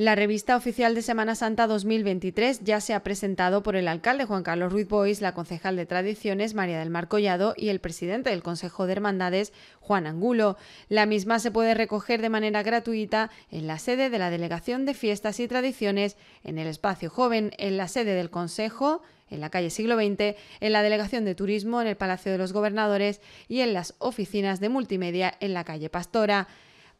La revista oficial de Semana Santa 2023 ya se ha presentado por el alcalde Juan Carlos Ruiz Bois, la concejal de Tradiciones María del Mar Collado y el presidente del Consejo de Hermandades Juan Angulo. La misma se puede recoger de manera gratuita en la sede de la Delegación de Fiestas y Tradiciones, en el Espacio Joven, en la sede del Consejo en la calle Siglo XX, en la Delegación de Turismo, en el Palacio de los Gobernadores y en las oficinas de multimedia en la calle Pastora.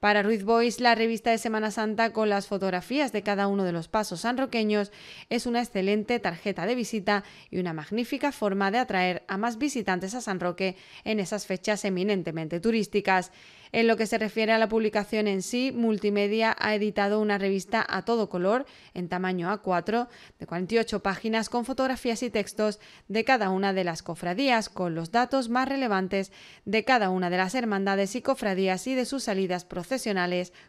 Para Ruiz Bois, la revista de Semana Santa con las fotografías de cada uno de los pasos sanroqueños es una excelente tarjeta de visita y una magnífica forma de atraer a más visitantes a San Roque en esas fechas eminentemente turísticas. En lo que se refiere a la publicación en sí, Multimedia ha editado una revista a todo color, en tamaño A4, de 48 páginas con fotografías y textos de cada una de las cofradías, con los datos más relevantes de cada una de las hermandades y cofradías y de sus salidas procedentes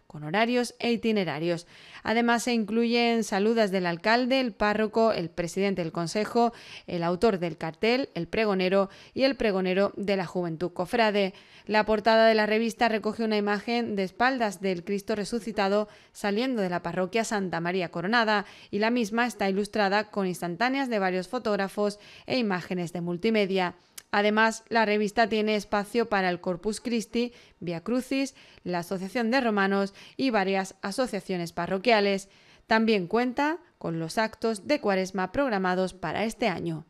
con horarios e itinerarios. Además se incluyen saludas del alcalde, el párroco, el presidente del consejo, el autor del cartel, el pregonero y el pregonero de la juventud cofrade. La portada de la revista recoge una imagen de espaldas del Cristo resucitado saliendo de la parroquia Santa María Coronada y la misma está ilustrada con instantáneas de varios fotógrafos e imágenes de multimedia. Además, la revista tiene espacio para el Corpus Christi, Via Crucis, la Asociación de Romanos y varias asociaciones parroquiales. También cuenta con los actos de cuaresma programados para este año.